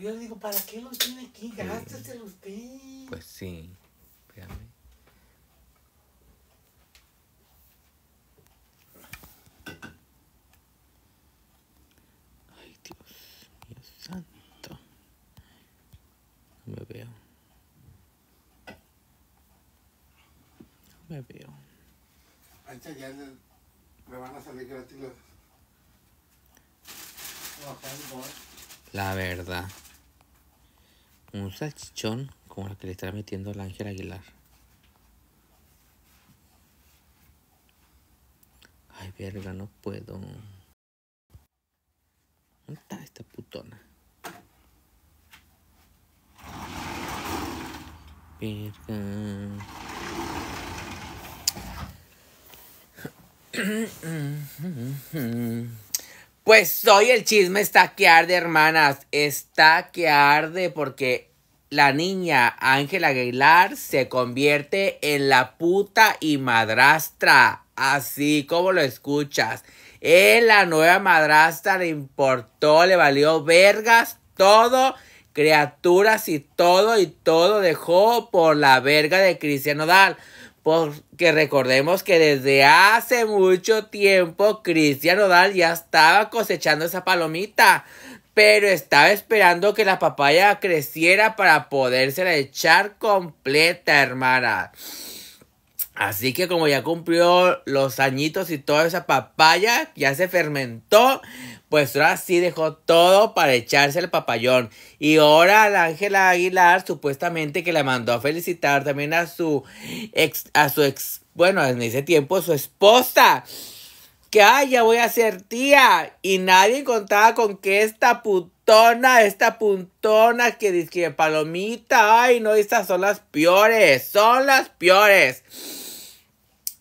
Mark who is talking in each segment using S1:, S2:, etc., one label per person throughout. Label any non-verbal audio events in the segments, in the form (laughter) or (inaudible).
S1: yo le digo, ¿para qué los tiene aquí? los usted. Pues sí, espérame. Ay, Dios mío santo. No me veo. No me veo. Ancha, ya me van a salir gratis los... La verdad un salchichón como el que le está metiendo el Ángel Aguilar. Ay, verga, no puedo. ¿Dónde está esta putona? Verga. (clears throat) Pues hoy el chisme está que arde, hermanas. Está que arde porque la niña Ángela Aguilar se convierte en la puta y madrastra. Así como lo escuchas. En la nueva madrastra, le importó, le valió vergas, todo, criaturas y todo, y todo dejó por la verga de Cristian Nodal. Porque recordemos que desde hace mucho tiempo Cristian Odal ya estaba cosechando esa palomita. Pero estaba esperando que la papaya creciera para podérsela echar completa, hermana. Así que como ya cumplió los añitos y toda esa papaya ya se fermentó, pues ahora sí dejó todo para echarse el papayón. Y ahora la Ángela Aguilar supuestamente que la mandó a felicitar también a su ex, a su ex, bueno, en ese tiempo su esposa. Que, ay, ya voy a ser tía. Y nadie contaba con que esta putona, esta puntona que dice que palomita, ay, no, estas son las peores, son las peores.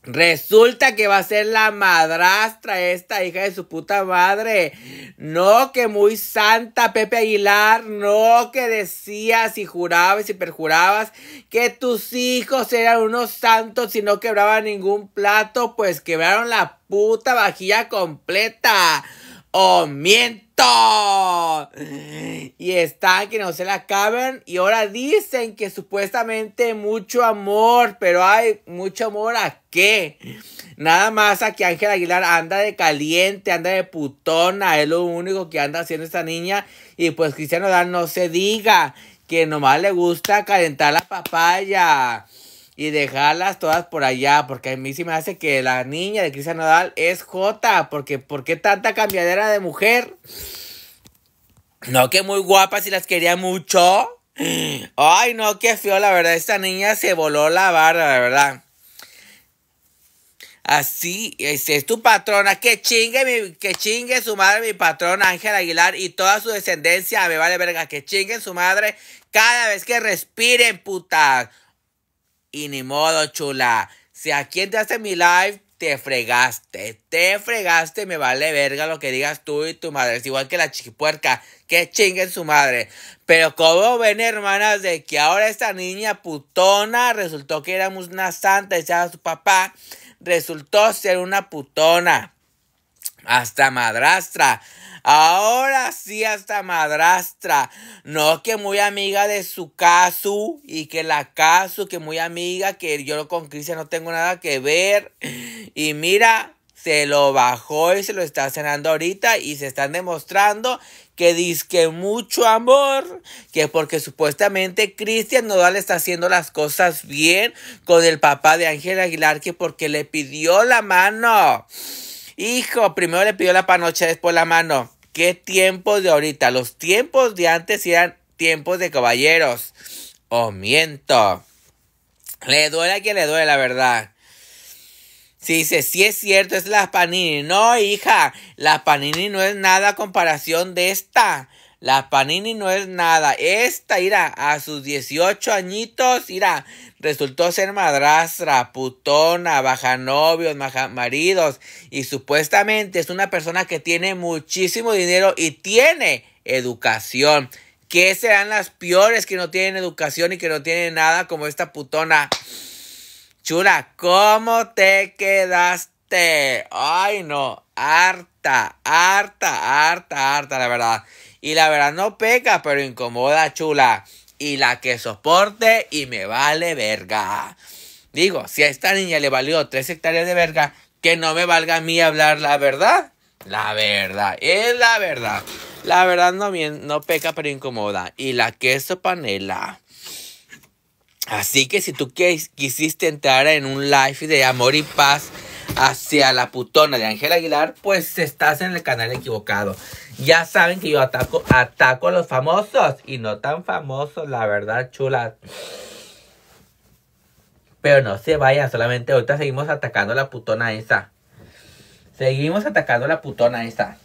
S1: Resulta que va a ser la madrastra esta hija de su puta madre. No, que muy santa Pepe Aguilar. No, que decías y jurabas y perjurabas que tus hijos eran unos santos y no quebraban ningún plato. Pues quebraron la puta vajilla completa o ¡Oh, miento. Y está que no se la caben Y ahora dicen que supuestamente mucho amor. Pero hay mucho amor a qué. Nada más a que Ángel Aguilar anda de caliente, anda de putona. Es lo único que anda haciendo esta niña. Y pues Cristiano Dan no se diga. Que nomás le gusta calentar la papaya y dejarlas todas por allá, porque a mí sí me hace que la niña de Cristian Nadal es Jota, porque ¿por qué tanta cambiadera de mujer? No, que muy guapas y las quería mucho. Ay, no, qué feo, la verdad, esta niña se voló la barra, la verdad. Así, es, este, es tu patrona, que chingue, mi, que chingue su madre, mi patrona Ángel Aguilar y toda su descendencia, me vale verga, que chingue su madre cada vez que respiren, puta. Y ni modo, chula. Si aquí te hace mi live, te fregaste. Te fregaste, me vale verga lo que digas tú y tu madre. Es igual que la chiquipuerca, que chingue su madre. Pero como ven, hermanas, de que ahora esta niña putona resultó que éramos una santa, decía su papá, resultó ser una putona. Hasta madrastra. Ahora sí, hasta madrastra. No que muy amiga de su caso y que la casu... que muy amiga, que yo con Cristian no tengo nada que ver. Y mira, se lo bajó y se lo está cenando ahorita y se están demostrando que dizque mucho amor, que porque supuestamente Cristian Nodal está haciendo las cosas bien con el papá de Ángel Aguilar, que porque le pidió la mano. Hijo, primero le pidió la panocha, después la mano. ¿Qué tiempos de ahorita? Los tiempos de antes eran tiempos de caballeros. Oh, miento. Le duele que le duele, la verdad. Sí, dice, sí es cierto, es la Panini. No, hija, la Panini no es nada a comparación de esta. La Panini no es nada. Esta, mira, a sus 18 añitos, mira, resultó ser madrastra, putona, baja novios, maridos. Y supuestamente es una persona que tiene muchísimo dinero y tiene educación. ¿Qué serán las peores que no tienen educación y que no tienen nada como esta putona? Chula, ¿cómo te quedaste? Ay, no, harta, harta, harta, harta, la verdad. Y la verdad no peca, pero incomoda, chula. Y la que soporte y me vale verga. Digo, si a esta niña le valió tres hectáreas de verga, que no me valga a mí hablar la verdad. La verdad, es la verdad. La verdad no, bien, no peca, pero incomoda. Y la queso panela. Así que si tú quisiste entrar en un live de amor y paz hacia la putona de Ángela Aguilar, pues estás en el canal equivocado. Ya saben que yo ataco, a los famosos y no tan famosos, la verdad, chula Pero no se vayan, solamente ahorita seguimos atacando a la putona esa. Seguimos atacando a la putona esa.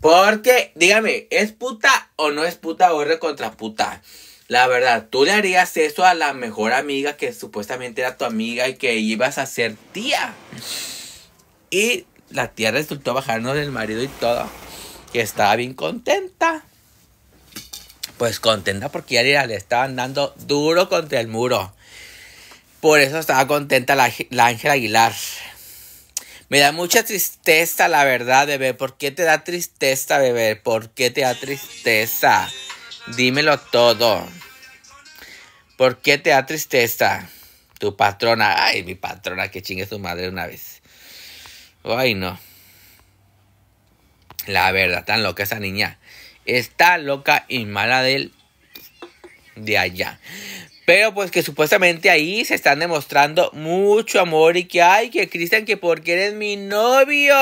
S1: Porque, dígame, ¿es puta o no es puta o es contra puta? La verdad, tú le harías eso a la mejor amiga que supuestamente era tu amiga y que ibas a ser tía. Y la tierra resultó bajarnos del marido y todo. Que estaba bien contenta. Pues contenta porque ya le estaban dando duro contra el muro. Por eso estaba contenta la, la Ángela Aguilar. Me da mucha tristeza, la verdad, bebé. ¿Por qué te da tristeza, bebé? ¿Por qué te da tristeza? Dímelo todo. ¿Por qué te da tristeza? Tu patrona. Ay, mi patrona, que chingue su madre una vez. Ay, no. La verdad, tan loca esa niña. Está loca y mala del de allá. Pero pues que supuestamente ahí se están demostrando mucho amor y que ay, que Cristian, que porque eres mi novio.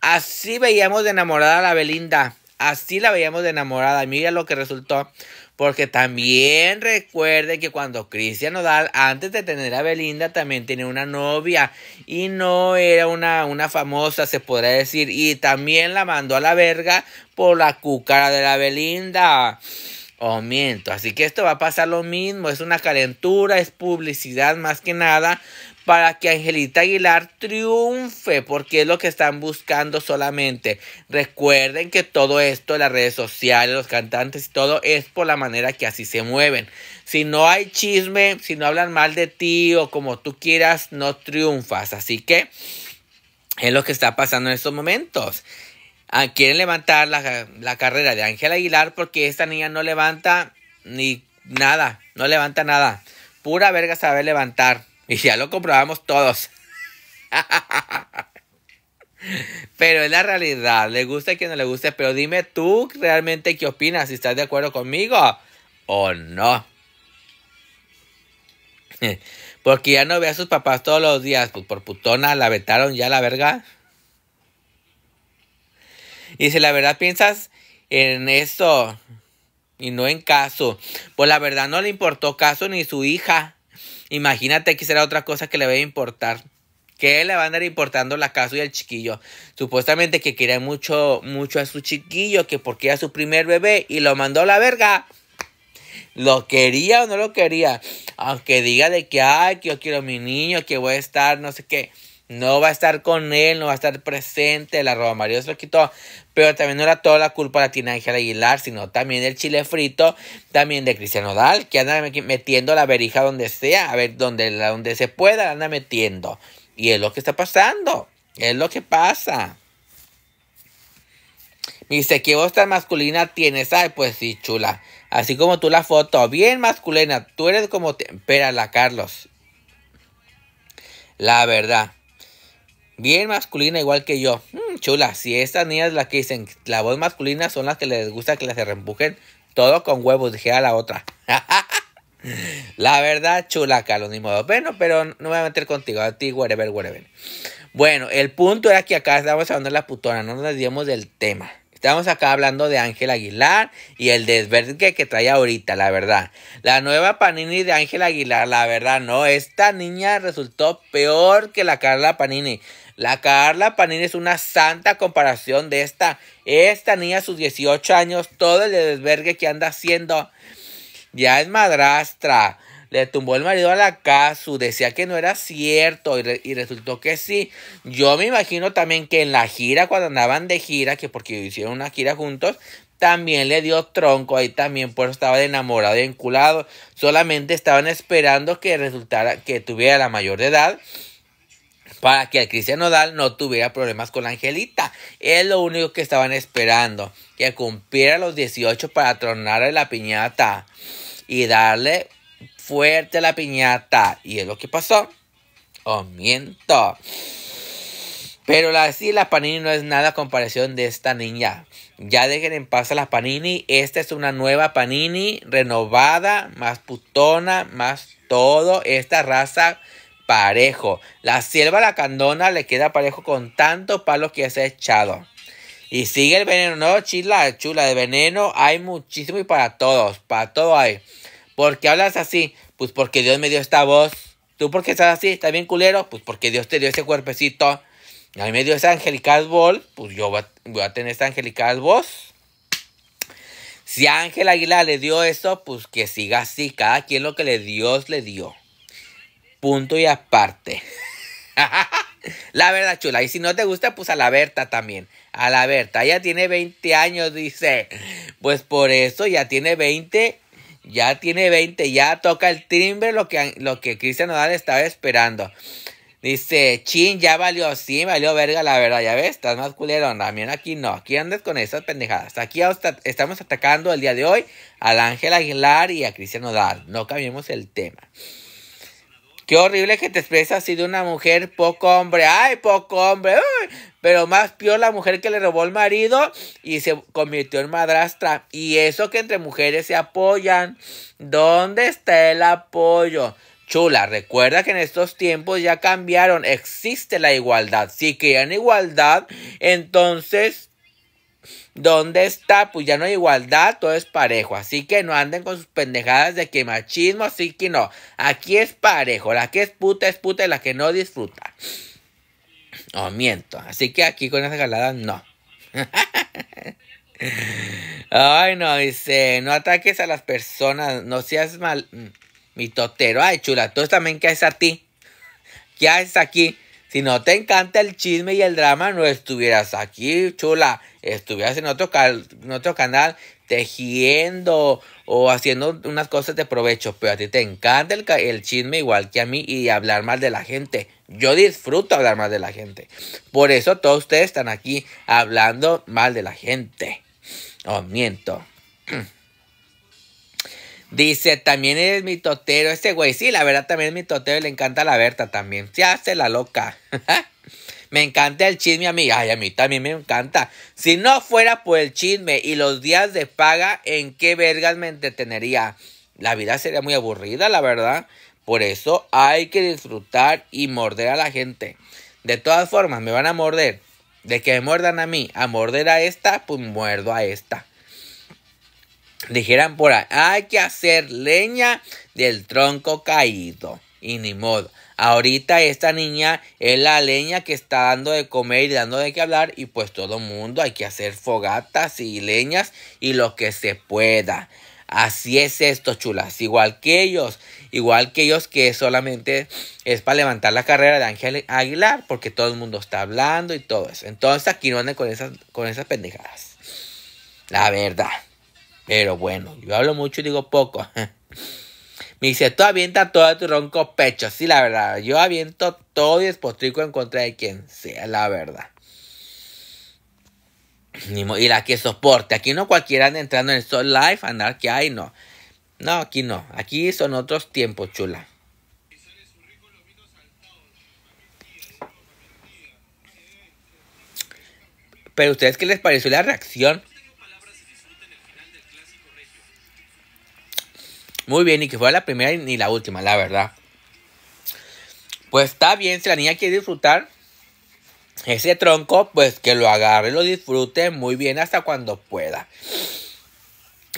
S1: Así veíamos de enamorada a la Belinda. Así la veíamos de enamorada. mira lo que resultó. Porque también recuerde que cuando Cristian Nodal, antes de tener a Belinda, también tenía una novia. Y no era una, una famosa, se podría decir. Y también la mandó a la verga por la cucara de la Belinda. o oh, miento. Así que esto va a pasar lo mismo. Es una calentura, es publicidad más que nada para que Angelita Aguilar triunfe, porque es lo que están buscando solamente. Recuerden que todo esto, las redes sociales, los cantantes y todo, es por la manera que así se mueven. Si no hay chisme, si no hablan mal de ti o como tú quieras, no triunfas. Así que es lo que está pasando en estos momentos. Ah, quieren levantar la, carrera de Ángel Aguilar porque esta niña no levanta ni nada, no levanta nada. Pura verga sabe levantar. Y ya lo comprobamos todos. (laughs) Pero es la realidad. Le gusta que no le guste. Pero dime tú realmente qué opinas. Si estás de acuerdo conmigo o no. (laughs) Porque ya no ve a sus papás todos los días. Pues por putona la vetaron ya la verga. Y si la verdad piensas en eso. y no en caso. Pues la verdad no le importó caso ni su hija. Imagínate que será otra cosa que le va a importar. Que le van a andar importando la casa y el chiquillo. Supuestamente que quería mucho, mucho a su chiquillo, que porque era su primer bebé y lo mandó a la verga. ¿Lo quería o no lo quería? Aunque diga de que, ay, que yo quiero a mi niño, que voy a estar, no sé qué. No va a estar con él, no va a estar presente. La Roba Mario se lo quitó. Pero también no era toda la culpa la tiene Ángela Aguilar, sino también el chile frito, también de Cristiano Odal, que anda metiendo la verija donde sea, a ver, donde, donde se pueda, anda metiendo. Y es lo que está pasando. Es lo que pasa. dice, ¿qué voz tan masculina tienes? Ay, pues sí, chula. Así como tú la foto, bien masculina. Tú eres como... Espérala, Carlos. La verdad. Bien masculina igual que yo. Mm, chula, si estas niñas las que dicen la voz masculina son las que les gusta que las reempujen todo con huevos, dije a la otra. (laughs) la verdad, chula, Carlos, ni modo. Bueno, pero no voy a meter contigo, a ti, whatever, whatever. Bueno, el punto era que acá estábamos hablando de la putona, no nos dimos del tema. Estábamos acá hablando de Ángel Aguilar y el desvergue que trae ahorita, la verdad. La nueva Panini de Ángel Aguilar, la verdad, no. Esta niña resultó peor que la Carla Panini. La Carla Panini es una santa comparación de esta, esta niña sus 18 años, todo el desvergue que anda haciendo. Ya es madrastra. Le tumbó el marido a la casa. decía que no era cierto y, resultó que sí. Yo me imagino también que en la gira, cuando andaban de gira, que porque hicieron una gira juntos, también le dio tronco ahí también, por eso estaba de enamorado y enculado. Solamente estaban esperando que resultara que tuviera la mayor de edad para que el cristiano Dal no tuviera problemas con la Angelita. Es lo único que estaban esperando, que cumpliera los 18 para tronarle la piñata y darle fuerte la piñata. Y es lo que pasó. Oh, miento. Pero la, la Panini no es nada a comparación de esta niña. Ya dejen en paz a la Panini. Esta es una nueva Panini, renovada, más putona, más todo. Esta raza parejo. La sierva candona le queda parejo con tanto palo que se ha echado. Y sigue el veneno, no chila, chula, de veneno hay muchísimo y para todos, para todo hay. ¿Por qué hablas así? Pues porque Dios me dio esta voz. ¿Tú por qué estás así? ¿Estás bien culero? Pues porque Dios te dio ese cuerpecito. a mí me dio esa angelical voz, pues yo voy a, tener esa angelical voz. Si Ángel águila le dio eso, pues que siga así, cada quien lo que le Dios le dio punto y aparte. (laughs) la verdad, chula. Y si no te gusta, pues a la Berta también. A la Berta. Ella tiene 20 años, dice. Pues por eso ya tiene 20. Ya tiene 20. Ya toca el timbre lo que, lo que Cristian Nodal estaba esperando. Dice, chin, ya valió. Sí, valió verga, la verdad. Ya ves, estás más culero. También aquí no. Aquí andas con esas pendejadas. Aquí estamos atacando el día de hoy al Ángel Aguilar y a Cristian Nodal. No cambiemos el tema. Qué horrible que te expresas así de una mujer poco hombre. Ay, poco hombre. Pero más peor la mujer que le robó el marido y se convirtió en madrastra. Y eso que entre mujeres se apoyan. ¿Dónde está el apoyo? Chula, recuerda que en estos tiempos ya cambiaron. Existe la igualdad. Si querían igualdad, entonces ¿Dónde está? Pues ya no hay igualdad, todo es parejo. Así que no anden con sus pendejadas de que machismo, así que no. Aquí es parejo. La que es puta es puta y la que no disfruta. O oh, miento. Así que aquí con esas galadas no. (laughs) Ay, no, dice, no ataques a las personas, no seas mal. Mm, Mi totero, ay, chula, tú también, ¿qué haces a ti? ¿Qué haces aquí? Si no te encanta el chisme y el drama, no estuvieras aquí, chula. Estuvieras en otro, otro canal tejiendo o haciendo unas cosas de provecho. Pero a ti te encanta el, chisme igual que a mí y hablar mal de la gente. Yo disfruto hablar mal de la gente. Por eso todos ustedes están aquí hablando mal de la gente. O oh, miento. (clears throat) Dice, también eres mi totero. Este güey, sí, la verdad también es mi totero y le encanta la Berta también. Se hace la loca. (laughs) me encanta el chisme a mí. Ay, a mí también me encanta. Si no fuera por el chisme y los días de paga, ¿en qué vergas me entretenería? La vida sería muy aburrida, la verdad. Por eso hay que disfrutar y morder a la gente. De todas formas, me van a morder. De que me muerdan a mí, a morder a esta, pues muerdo a esta. Dijeran por ahí, hay que hacer leña del tronco caído. Y ni modo. Ahorita esta niña es la leña que está dando de comer y dando de qué hablar. Y pues todo mundo hay que hacer fogatas y leñas y lo que se pueda. Así es esto, chulas. Igual que ellos. Igual que ellos que solamente es para levantar la carrera de Ángel Aguilar. Porque todo el mundo está hablando y todo eso. Entonces aquí no anden con esas, con esas pendejadas. La verdad. Pero bueno, yo hablo mucho y digo poco. (laughs) Me dice, tú avientas todo tu ronco pecho. Sí, la verdad. Yo aviento todo y postrico en contra de quien sea, la verdad. Y la que soporte. Aquí no cualquiera anda entrando en el Sol life andar que hay, no. No, aquí no. Aquí son otros tiempos, chula. Pero ustedes, ¿qué les pareció la reacción? muy bien y que fue la primera ni la última, la verdad. Pues está bien, si la niña quiere disfrutar ese tronco, pues que lo agarre, lo disfrute muy bien hasta cuando pueda.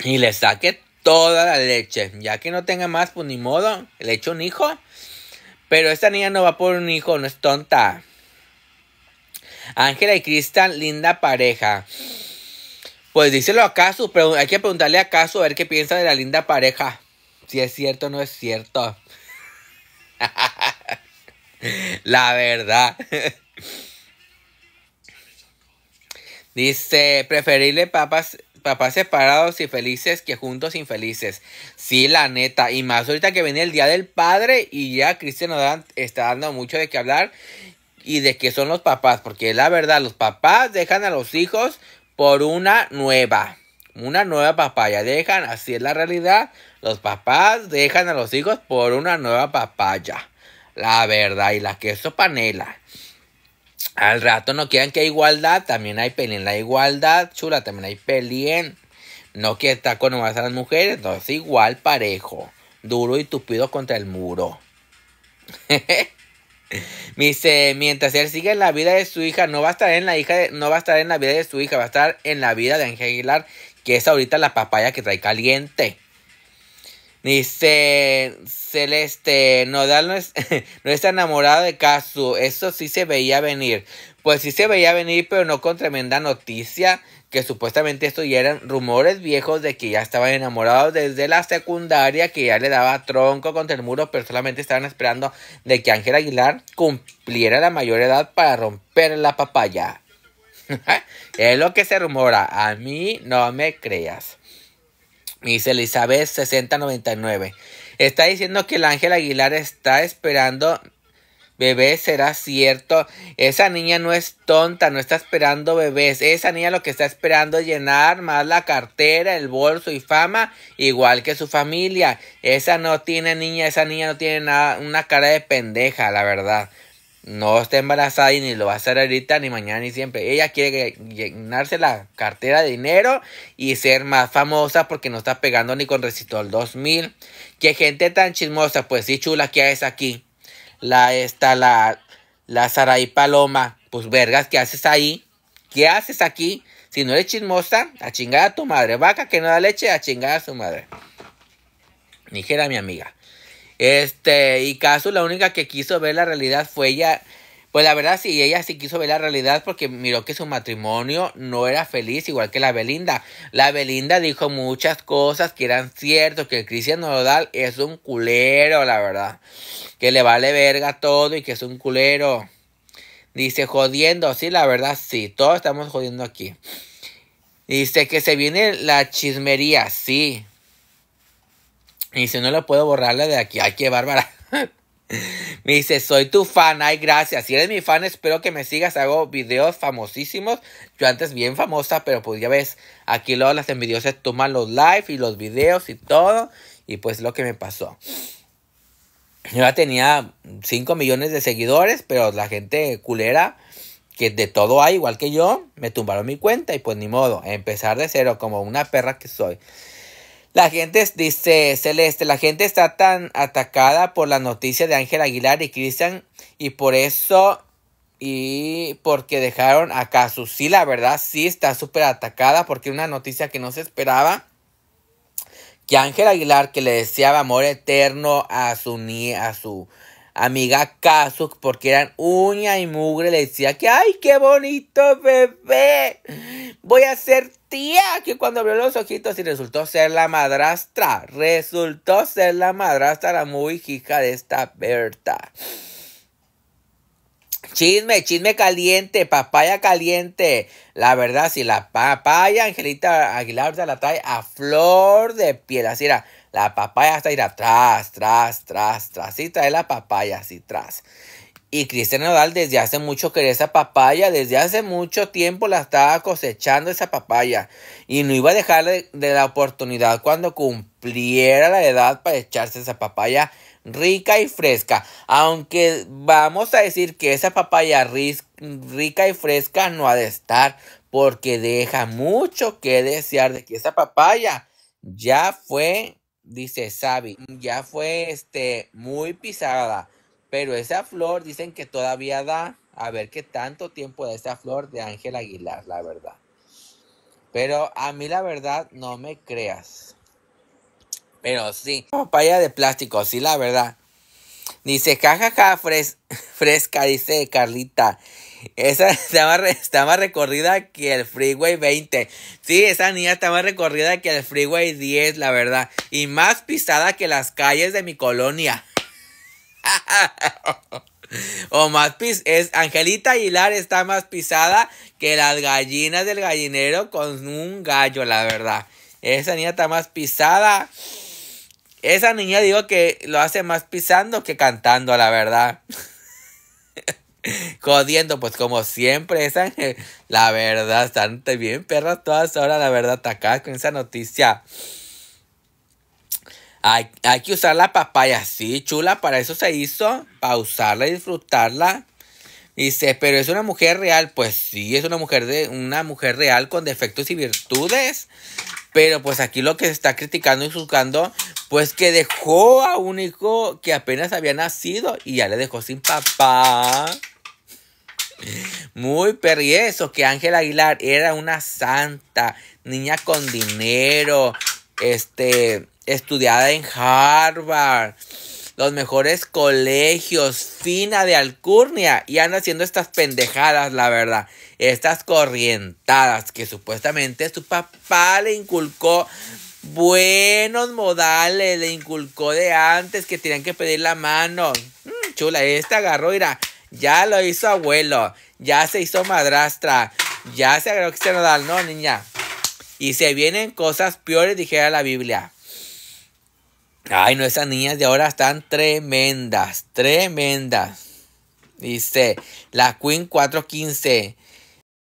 S1: Y le saque toda la leche. Ya que no tenga más, pues ni modo, le echo un hijo. Pero esta niña no va por un hijo, no es tonta. Ángela y Cristian, linda pareja. Pues díselo a Casu, pero hay que preguntarle a Casu a ver qué piensa de la linda pareja si es cierto o no es cierto. (laughs) La verdad. Dice, Preferirle papás separados y felices que juntos infelices. Sí, la neta. Y más ahorita que viene el Día del Padre y ya Cristian está dando mucho de qué hablar y de que son los papás. Porque la verdad, los papás dejan a los hijos por una nueva una nueva papaya. Dejan, así es la realidad. Los papás dejan a los hijos por una nueva papaya. La verdad, y la queso panela. Al rato no quieran que hay igualdad, también hay pelín... la igualdad, chula, también hay pelín... No que está con nomás a las mujeres, entonces igual parejo, duro y tupido contra el muro. Jeje... (laughs) dice, mientras él sigue en la vida de su hija, no va a estar en la hija, no va a estar en la vida de su hija, va a estar en la vida de Ángel Aguilar que es ahorita la papaya que trae caliente. Dice Celeste, Nodal no, (laughs) no está enamorado de Casu. eso sí se veía venir. Pues sí se veía venir, pero no con tremenda noticia, que supuestamente esto ya eran rumores viejos de que ya estaban enamorados desde la secundaria, que ya le daba tronco contra el muro, pero solamente estaban esperando de que Ángel Aguilar cumpliera la mayor edad para romper la papaya. (laughs) es lo que se rumora. A mí no me creas. Dice Elizabeth 6099. Está diciendo que el Ángel Aguilar está esperando. Bebé, será cierto. Esa niña no es tonta, no está esperando bebés. Esa niña lo que está esperando es llenar más la cartera, el bolso y fama, igual que su familia. Esa no tiene niña, esa niña no tiene nada, una cara de pendeja, la verdad no está embarazada y ni lo va a hacer ahorita, ni mañana, ni siempre. Ella quiere llenarse la cartera de dinero y ser más famosa porque no está pegando ni con dos 2000. Qué gente tan chismosa, pues sí, chula, que haces aquí? La está la, la Saraí Paloma. Pues vergas, ¿qué haces ahí? ¿Qué haces aquí? Si no eres chismosa, a chingar a tu madre. Vaca que no da leche, a chingada a su madre. Dijera mi amiga. Este, y Casu, la única que quiso ver la realidad fue ella. Pues la verdad, sí, ella sí quiso ver la realidad porque miró que su matrimonio no era feliz, igual que la Belinda. La Belinda dijo muchas cosas que eran ciertas, que el Cristian Nodal es un culero, la verdad. Que le vale verga todo y que es un culero. Dice, jodiendo, sí, la verdad, sí, todos estamos jodiendo aquí. Dice que se viene la chismería, sí. Y dice, no lo puedo borrarle de aquí. Ay, qué bárbara. (laughs) Me dice, soy tu fan, ay, gracias. Si eres mi fan, espero que me sigas. Hago videos famosísimos. Yo antes bien famosa, pero pues ya ves, aquí luego las envidiosas toman los live y los videos y todo. Y pues lo que me pasó. Yo ya tenía 5 millones de seguidores, pero la gente culera, que de todo hay, igual que yo, me tumbaron mi cuenta y pues ni modo, empezar de cero como una perra que soy. La gente, dice Celeste, la gente está tan atacada por la noticia de Ángel Aguilar y Cristian y por eso y porque dejaron a Casu. Sí, la verdad, sí está súper atacada porque una noticia que no se esperaba. Que Ángel Aguilar, que le deseaba amor eterno a su, a su amiga Casu. porque eran uña y mugre, le decía que, ay, qué bonito bebé, voy a ser que cuando abrió los ojitos y resultó ser la madrastra. Resultó ser la madrastra, la muy hija de esta Berta. Chisme, chisme caliente, papaya caliente. La verdad, si la papaya, Angelita Aguilar la trae a flor de piel. Así era, la papaya hasta ir atrás, tras, tras, tras. si trae la papaya, así tras. Y Cristian Nodal desde hace mucho quería esa papaya, desde hace mucho tiempo la estaba cosechando esa papaya. Y no iba a dejar de la oportunidad cuando cumpliera la edad para echarse esa papaya rica y fresca. Aunque vamos a decir que esa papaya rica y fresca no ha de estar porque deja mucho que desear de que esa papaya ya fue, dice Sabi, ya fue este muy pisada. Pero esa flor dicen que todavía da. A ver qué tanto tiempo da esa flor de Ángel Aguilar, la verdad. Pero a mí la verdad no me creas. Pero sí, papaya de plástico, sí, la verdad. Dice, se caja (laughs) fresca, dice Carlita. Esa (laughs) está está más, recorrida que el Freeway 20. Sí, esa niña está más recorrida que el Freeway 10, la verdad. Y más pisada que las calles de mi colonia. (laughs) o más pis es Angelita Aguilar está más pisada que las gallinas del gallinero con un gallo, la verdad. Esa niña está más pisada. Esa niña digo que lo hace más pisando que cantando, la verdad. (laughs) Jodiendo, pues como siempre, esa, la verdad, están bien perras todas ahora, la verdad, atacadas con esa noticia. Hay, que usar la papaya, sí, chula, para eso se hizo, para usarla y disfrutarla. Dice, pero es una mujer real, pues sí, es una mujer de una mujer real con defectos y virtudes. Pero pues aquí lo que se está criticando y juzgando, pues que dejó a un hijo que apenas había nacido y ya le dejó sin papá. Muy perrioso que Ángel Aguilar era una santa, niña con dinero, este, estudiada en Harvard, los mejores colegios, fina de alcurnia, y anda haciendo estas pendejadas, la verdad, estas corrientadas que supuestamente su papá le inculcó buenos modales, le inculcó de antes que tenían que pedir la mano. Mm, chula, esta agarró, mira, ya lo hizo abuelo, ya se hizo madrastra, ya se agarró que se no, niña. Y se vienen cosas peores, dijera la Biblia. Ay, no, niñas de ahora están tremendas, tremendas. Dice, la Queen 415.